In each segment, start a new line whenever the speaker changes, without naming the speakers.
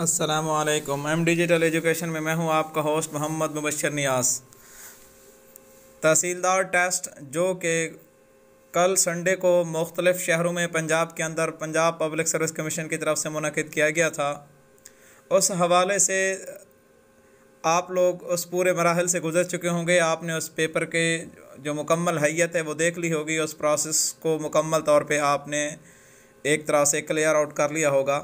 असलकम M digital education में मैं हूं आपका होस्ट मोहम्मद मुबशर नियास तहसीलदार टेस्ट जो कि कल संडे को मुख्तलिफ़ शहरों में पंजाब के अंदर पंजाब पब्लिक सर्विस कमीशन की तरफ से मुनकद किया गया था उस हवाले से आप लोग उस पूरे मराहल से गुजर चुके होंगे आपने उस पेपर के जो मुकम्मल हैत है वो देख ली होगी उस प्रोसेस को मुकम्मल तौर पे आपने एक तरह से क्लियर आउट कर लिया होगा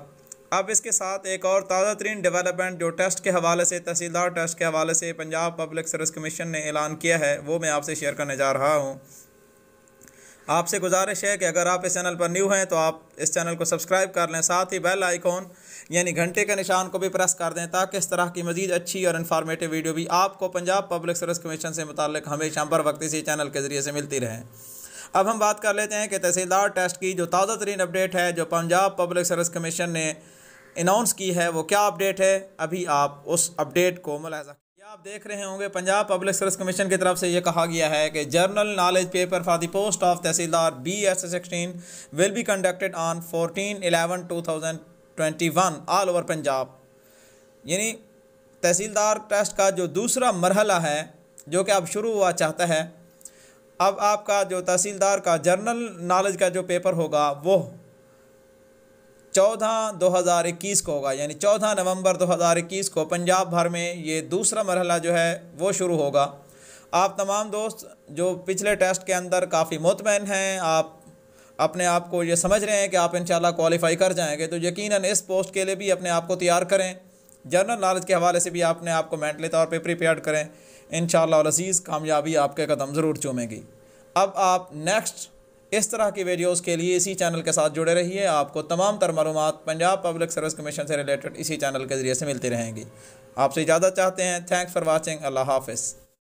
अब इसके साथ एक और ताज़ा तरीन डेवलपमेंट जो टेस्ट के हवाले से तहसीलदार टेस्ट के हवाले से पंजाब पब्लिक सर्विस कमीशन ने ऐलान किया है वो मैं आपसे शेयर करने जा रहा हूँ आपसे गुजारिश है कि अगर आप इस चैनल पर न्यू हैं तो आप इस चैनल को सब्सक्राइब कर लें साथ ही बेल आइकॉन यानी घंटे के निशान को भी प्रेस कर दें ताकि इस तरह की मजीद अच्छी और इन्फॉर्मेटिव वीडियो भी आपको पंजाब पब्लिक सर्विस कमीशन से मुतल हमेशा बर वक्त इसी चैनल के ज़रिए से मिलती रहें अब हम बात कर लेते हैं कि तहसीलदार टेस्ट की जो ताज़ा तरीन अपडेट है जो पंजाब पब्लिक सर्विस कमीशन ने अनाउंस की है वो क्या अपडेट है अभी आप उस अपडेट को मुलाजा आप देख रहे होंगे पंजाब पब्लिक सर्विस कमीशन की तरफ से ये कहा गया है कि general knowledge paper for the post of tehsildar B S sixteen will be conducted on fourteen eleven two thousand twenty one all over Punjab यानी तहसीलदार टेस्ट का जो दूसरा मरहला है जो कि अब शुरू हुआ चाहता है अब आपका जो तहसीलदार का जर्नल नॉलेज का जो पेपर होगा वो चौदह दो हज़ार इक्कीस को होगा यानी चौदह नवंबर दो हज़ार इक्कीस को पंजाब भर में ये दूसरा मरहला जो है वो शुरू होगा आप तमाम दोस्त जो पिछले टेस्ट के अंदर काफ़ी मुतमैन हैं आप अपने आप को ये समझ रहे हैं कि आप इंशाल्लाह क्वालिफ़ाई कर जाएंगे तो यकीनन इस पोस्ट के लिए भी अपने आप को तैयार करें जनरल नॉलेज के हवाले से भी आपने आपको मैंटली तौर पर प्रिपेयर करें इन शजीज़ कामयाबी आपके कदम ज़रूर चूमेगी अब आप नेक्स्ट इस तरह की वीडियोस के लिए इसी चैनल के साथ जुड़े रहिए आपको तमाम तर मालूम पंजाब पब्लिक सर्विस कमीशन से रिलेटेड इसी चैनल के ज़रिए से मिलती रहेंगी आपसे इजाज़त चाहते हैं थैंक्स फॉर वॉचिंग अल्लाह हाफिज़